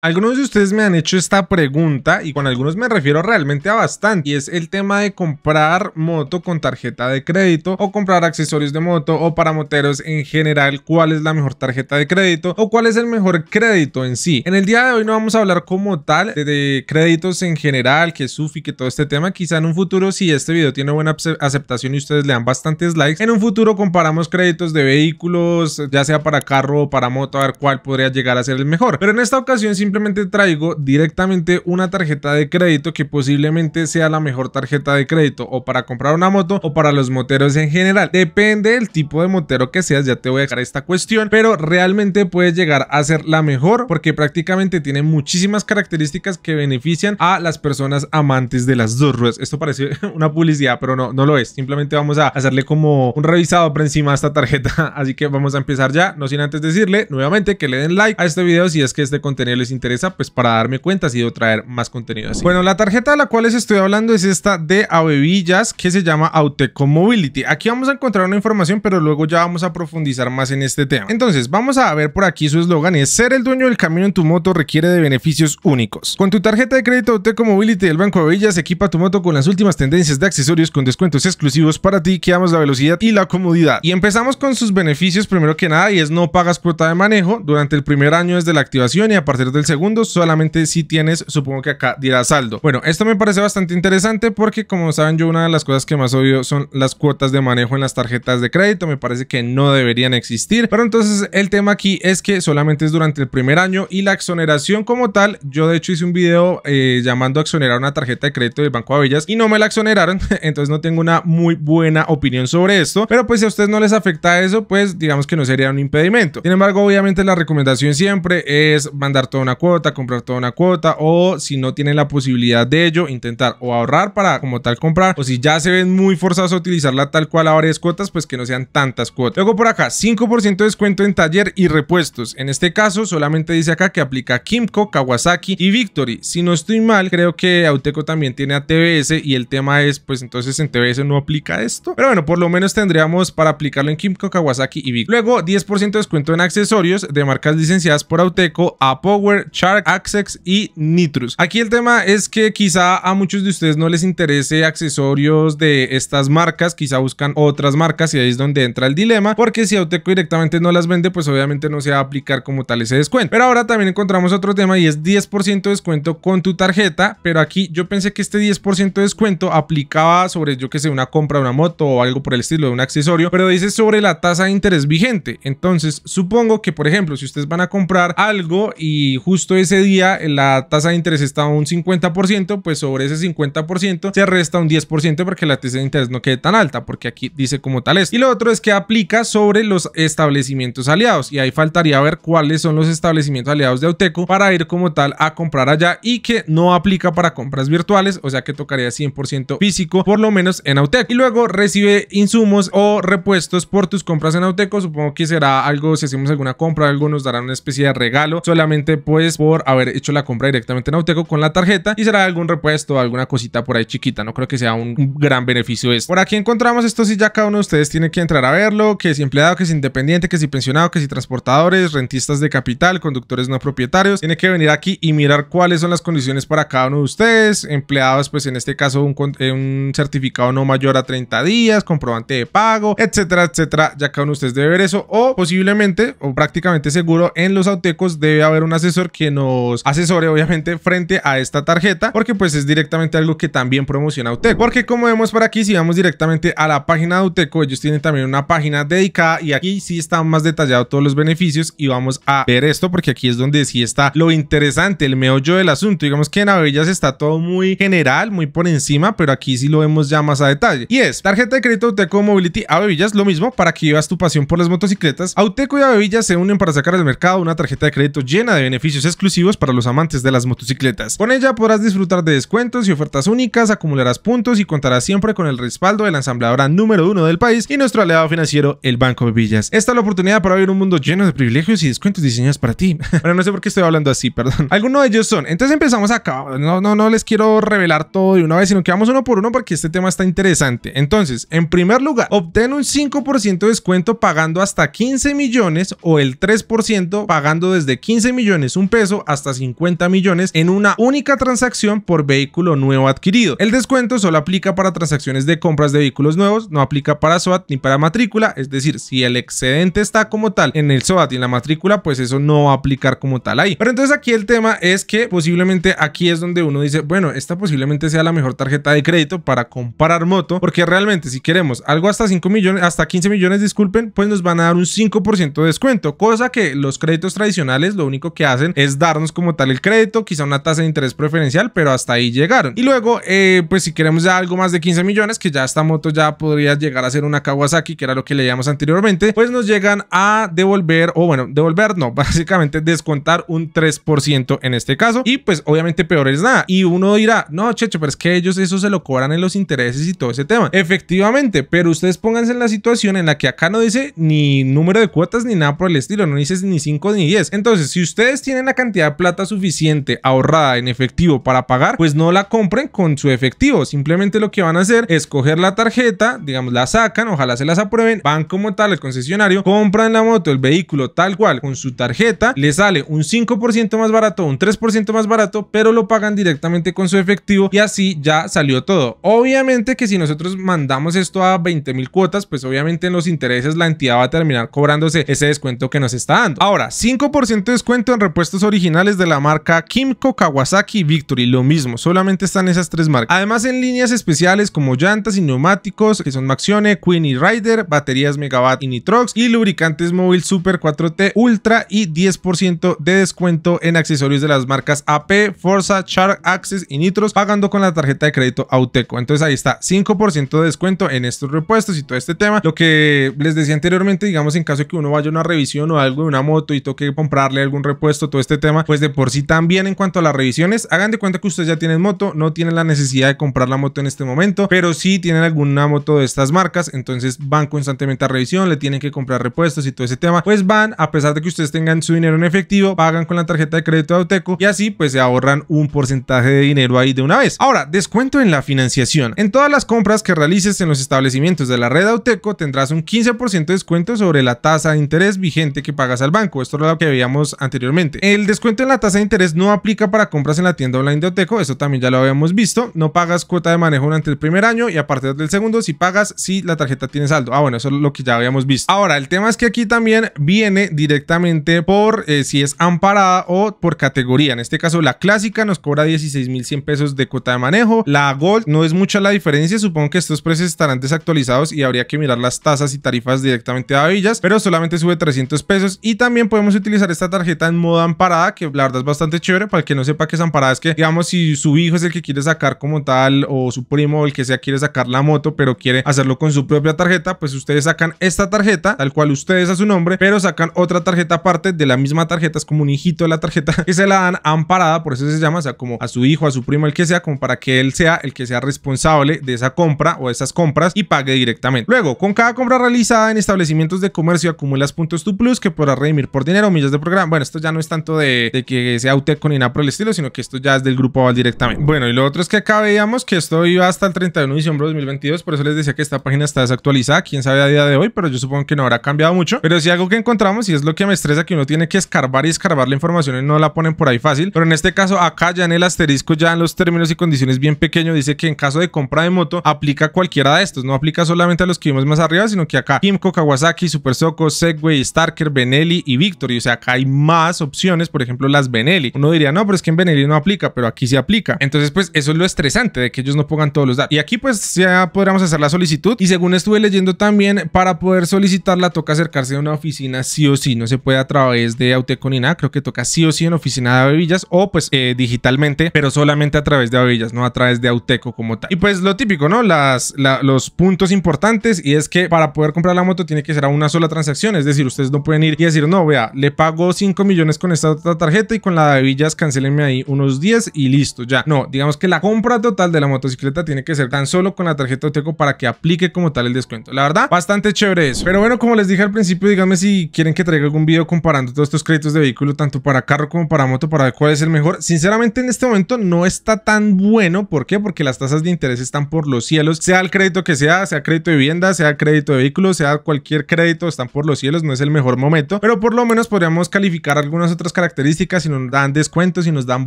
Algunos de ustedes me han hecho esta pregunta y con algunos me refiero realmente a bastante y es el tema de comprar moto con tarjeta de crédito o comprar accesorios de moto o para moteros en general cuál es la mejor tarjeta de crédito o cuál es el mejor crédito en sí. En el día de hoy no vamos a hablar como tal de, créditos en general, que SUFI, que todo este tema. Quizá en un futuro si este video tiene buena aceptación y ustedes le dan bastantes likes, en un futuro comparamos créditos de vehículos, ya sea para carro o para moto, a ver cuál podría llegar a ser el mejor. Pero en esta ocasión si simplemente traigo directamente una tarjeta de crédito que posiblemente sea la mejor tarjeta de crédito o para comprar una moto o para los moteros en general. Depende del tipo de motero que seas, ya te voy a dejar esta cuestión, pero realmente puedes llegar a ser la mejor porque prácticamente tiene muchísimas características que benefician a las personas amantes de las dos ruedas. Esto parece una publicidad, pero no, no lo es. Simplemente vamos a hacerle como un revisado por encima a esta tarjeta. Así que vamos a empezar ya, no sin antes decirle nuevamente que le den like a este video si es que este contenido les interesa interesa pues para darme cuenta y de traer más contenido así. Bueno, la tarjeta de la cual les estoy hablando es esta de Avevillas que se llama Auteco Mobility. Aquí vamos a encontrar una información pero luego ya vamos a profundizar más en este tema. Entonces vamos a ver por aquí su eslogan es ser el dueño del camino en tu moto requiere de beneficios únicos. Con tu tarjeta de crédito Auteco Mobility del Banco Avevillas equipa tu moto con las últimas tendencias de accesorios con descuentos exclusivos para ti que damos la velocidad y la comodidad. Y empezamos con sus beneficios primero que nada y es no pagas cuota de manejo durante el primer año desde la activación y a partir del segundos solamente si tienes, supongo que acá dirá saldo. Bueno, esto me parece bastante interesante porque como saben yo una de las cosas que más odio son las cuotas de manejo en las tarjetas de crédito. Me parece que no deberían existir. Pero entonces el tema aquí es que solamente es durante el primer año y la exoneración como tal. Yo de hecho hice un video eh, llamando a exonerar una tarjeta de crédito del Banco Avillas y no me la exoneraron. Entonces no tengo una muy buena opinión sobre esto. Pero pues si a ustedes no les afecta eso, pues digamos que no sería un impedimento. Sin embargo, obviamente la recomendación siempre es mandar toda una cuota, comprar toda una cuota o si no tienen la posibilidad de ello, intentar o ahorrar para como tal comprar o si ya se ven muy forzados a utilizarla tal cual a varias cuotas, pues que no sean tantas cuotas. Luego por acá, 5% de descuento en taller y repuestos. En este caso solamente dice acá que aplica Kimco, Kawasaki y Victory. Si no estoy mal, creo que Auteco también tiene a TBS y el tema es, pues entonces en TBS no aplica esto. Pero bueno, por lo menos tendríamos para aplicarlo en Kimco, Kawasaki y Victory. Luego, 10% de descuento en accesorios de marcas licenciadas por Auteco, A Power, Shark, Axex y Nitrus. Aquí el tema es que quizá a muchos de ustedes no les interese accesorios de estas marcas, quizá buscan otras marcas y ahí es donde entra el dilema, porque si Auteco directamente no las vende, pues obviamente no se va a aplicar como tal ese descuento. Pero ahora también encontramos otro tema y es 10% de descuento con tu tarjeta, pero aquí yo pensé que este 10% de descuento aplicaba sobre, yo que sé, una compra de una moto o algo por el estilo de un accesorio, pero dice sobre la tasa de interés vigente. Entonces, supongo que, por ejemplo, si ustedes van a comprar algo y justo justo ese día la tasa de interés estaba un 50%, pues sobre ese 50% se resta un 10% porque la tasa de interés no quede tan alta, porque aquí dice como tal es. Y lo otro es que aplica sobre los establecimientos aliados y ahí faltaría ver cuáles son los establecimientos aliados de Auteco para ir como tal a comprar allá y que no aplica para compras virtuales, o sea que tocaría 100% físico, por lo menos en Auteco. Y luego recibe insumos o repuestos por tus compras en Auteco, supongo que será algo, si hacemos alguna compra, algo nos darán una especie de regalo, solamente pues por haber hecho la compra directamente en Auteco con la tarjeta y será algún repuesto alguna cosita por ahí chiquita. No creo que sea un, gran beneficio esto. Por aquí encontramos esto si ya cada uno de ustedes tiene que entrar a verlo, que si empleado, que si independiente, que si pensionado, que si transportadores, rentistas de capital, conductores no propietarios. Tiene que venir aquí y mirar cuáles son las condiciones para cada uno de ustedes. Empleados, pues en este caso un, eh, un certificado no mayor a 30 días, comprobante de pago, etcétera, etcétera. Ya cada uno de ustedes debe ver eso o posiblemente o prácticamente seguro en los autecos debe haber un asesor que que nos asesore obviamente frente a esta tarjeta porque pues es directamente algo que también promociona Auteco. Porque como vemos por aquí, si vamos directamente a la página de Auteco, ellos tienen también una página dedicada y aquí sí están más detallado todos los beneficios y vamos a ver esto porque aquí es donde sí está lo interesante, el meollo del asunto. Digamos que en Avevillas está todo muy general, muy por encima, pero aquí sí lo vemos ya más a detalle. Y es tarjeta de crédito Auteco Mobility Avevillas, lo mismo para que llevas tu pasión por las motocicletas. Auteco y Avevillas se unen para sacar al mercado una tarjeta de crédito llena de beneficios exclusivos para los amantes de las motocicletas. Con ella podrás disfrutar de descuentos y ofertas únicas, acumularás puntos y contarás siempre con el respaldo de la ensambladora número uno del país y nuestro aliado financiero, el Banco de Villas. Esta es la oportunidad para vivir un mundo lleno de privilegios y descuentos diseñados para ti. pero no sé por qué estoy hablando así, perdón. Algunos de ellos son. Entonces empezamos acá. No, no, no les quiero revelar todo de una vez, sino que vamos uno por uno porque este tema está interesante. Entonces, en primer lugar, obtén un 5% de descuento pagando hasta 15 millones o el 3% pagando desde 15 millones, un peso hasta 50 millones en una única transacción por vehículo nuevo adquirido. El descuento solo aplica para transacciones de compras de vehículos nuevos, no aplica para SOAT ni para matrícula, es decir, si el excedente está como tal en el SOAT y en la matrícula, pues eso no va a aplicar como tal ahí. Pero entonces aquí el tema es que posiblemente aquí es donde uno dice, bueno, esta posiblemente sea la mejor tarjeta de crédito para comprar moto, porque realmente si queremos algo hasta 5 millones, hasta 15 millones, disculpen, pues nos van a dar un 5% de descuento, cosa que los créditos tradicionales lo único que hacen es darnos como tal el crédito, quizá una tasa de interés preferencial, pero hasta ahí llegaron. Y luego, eh, pues si queremos ya algo más de 15 millones, que ya esta moto ya podría llegar a ser una Kawasaki, que era lo que leíamos anteriormente, pues nos llegan a devolver, o bueno, devolver no, básicamente descontar un 3% en este caso. Y pues obviamente peor es nada. Y uno dirá, no, Checho, pero es que ellos eso se lo cobran en los intereses y todo ese tema. Efectivamente, pero ustedes pónganse en la situación en la que acá no dice ni número de cuotas ni nada por el estilo, no dices ni 5 ni 10. Entonces, si ustedes tienen la cantidad de plata suficiente ahorrada en efectivo para pagar, pues no la compren con su efectivo. Simplemente lo que van a hacer es coger la tarjeta, digamos, la sacan, ojalá se las aprueben, van como tal al concesionario, compran la moto, el vehículo tal cual con su tarjeta, le sale un 5% más barato, un 3% más barato, pero lo pagan directamente con su efectivo y así ya salió todo. Obviamente que si nosotros mandamos esto a 20 mil cuotas, pues obviamente en los intereses la entidad va a terminar cobrándose ese descuento que nos está dando. Ahora, 5% de descuento en repuestos originales de la marca Kimco, Kawasaki Victory, lo mismo, solamente están esas tres marcas. Además en líneas especiales como llantas y neumáticos que son Maxione, Queen y Rider, baterías Megawatt y Nitrox y lubricantes móvil Super 4T Ultra y 10% de descuento en accesorios de las marcas AP, Forza, Shark, Access y Nitros pagando con la tarjeta de crédito Auteco. Entonces ahí está, 5% de descuento en estos repuestos y todo este tema. Lo que les decía anteriormente, digamos en caso de que uno vaya a una revisión o algo de una moto y toque comprarle algún repuesto, todo este este tema, pues de por sí también en cuanto a las revisiones, hagan de cuenta que ustedes ya tienen moto, no tienen la necesidad de comprar la moto en este momento, pero si tienen alguna moto de estas marcas, entonces van constantemente a revisión, le tienen que comprar repuestos y todo ese tema, pues van, a pesar de que ustedes tengan su dinero en efectivo, pagan con la tarjeta de crédito de Auteco y así pues se ahorran un porcentaje de dinero ahí de una vez. Ahora, descuento en la financiación. En todas las compras que realices en los establecimientos de la red Auteco tendrás un 15% de descuento sobre la tasa de interés vigente que pagas al banco. Esto es lo que veíamos anteriormente. El descuento en la tasa de interés no aplica para compras en la tienda online de Oteco, eso también ya lo habíamos visto. No pagas cuota de manejo durante el primer año y a partir del segundo si pagas si la tarjeta tiene saldo. Ah, bueno, eso es lo que ya habíamos visto. Ahora, el tema es que aquí también viene directamente por eh, si es amparada o por categoría. En este caso, la clásica nos cobra 16.100 pesos de cuota de manejo. La Gold no es mucha la diferencia, supongo que estos precios estarán desactualizados y habría que mirar las tasas y tarifas directamente a Villas, pero solamente sube 300 pesos y también podemos utilizar esta tarjeta en modo amparada que la verdad es bastante chévere. Para el que no sepa que es amparada, es que, digamos, si su hijo es el que quiere sacar como tal, o su primo, o el que sea, quiere sacar la moto, pero quiere hacerlo con su propia tarjeta, pues ustedes sacan esta tarjeta, tal cual ustedes a su nombre, pero sacan otra tarjeta aparte de la misma tarjeta, es como un hijito de la tarjeta, que se la dan amparada, por eso se llama, o sea, como a su hijo, a su primo, el que sea, como para que él sea el que sea responsable de esa compra o esas compras y pague directamente. Luego, con cada compra realizada en establecimientos de comercio, acumulas puntos tu plus que podrás redimir por dinero, millas de programa. Bueno, esto ya no es tanto de, que sea Auteco ni nada por el estilo, sino que esto ya es del grupo Aval directamente. Bueno, y lo otro es que acá veíamos que esto iba hasta el 31 de diciembre de 2022, por eso les decía que esta página está desactualizada, quién sabe a día de hoy, pero yo supongo que no habrá cambiado mucho. Pero si algo que encontramos, y es lo que me estresa, que uno tiene que escarbar y escarbar la información y no la ponen por ahí fácil, pero en este caso acá ya en el asterisco, ya en los términos y condiciones bien pequeño, dice que en caso de compra de moto aplica cualquiera de estos, no aplica solamente a los que vimos más arriba, sino que acá Kimco, Kawasaki, Super Soco, Segway, Starker, Benelli y Victory, o sea, acá hay más opciones por ejemplo las Benelli. Uno diría, no, pero es que en Benelli no aplica, pero aquí sí aplica. Entonces, pues eso es lo estresante de que ellos no pongan todos los datos. Y aquí pues ya podríamos hacer la solicitud. Y según estuve leyendo también, para poder solicitarla toca acercarse a una oficina sí o sí. No se puede a través de Auteco ni nada. Creo que toca sí o sí en oficina de Avevillas o pues eh, digitalmente, pero solamente a través de Avevillas, no a través de Auteco como tal. Y pues lo típico, ¿no? Las, los puntos importantes y es que para poder comprar la moto tiene que ser a una sola transacción. Es decir, ustedes no pueden ir y decir, no, vea, le pago 5 millones con esta otra tarjeta y con la de Villas cancelenme ahí unos 10 y listo, ya. No, digamos que la compra total de la motocicleta tiene que ser tan solo con la tarjeta Oteco para que aplique como tal el descuento. La verdad, bastante chévere eso. Pero bueno, como les dije al principio, díganme si quieren que traiga algún video comparando todos estos créditos de vehículo, tanto para carro como para moto, para ver cuál es el mejor. Sinceramente, en este momento no está tan bueno. ¿Por qué? Porque las tasas de interés están por los cielos, sea el crédito que sea, sea crédito de vivienda, sea crédito de vehículo, sea cualquier crédito, están por los cielos, no es el mejor momento. Pero por lo menos podríamos calificar algunas otras características y nos dan descuentos y nos dan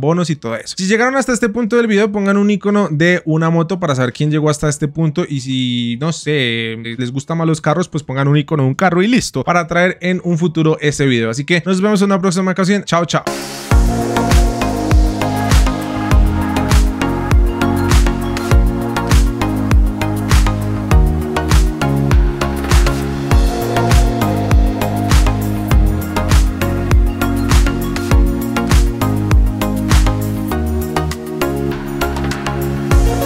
bonos y todo eso. Si llegaron hasta este punto del video, pongan un icono de una moto para saber quién llegó hasta este punto y si, no sé, les gustan más los carros, pues pongan un icono de un carro y listo para traer en un futuro ese video. Así que nos vemos en una próxima ocasión. Chao, chao.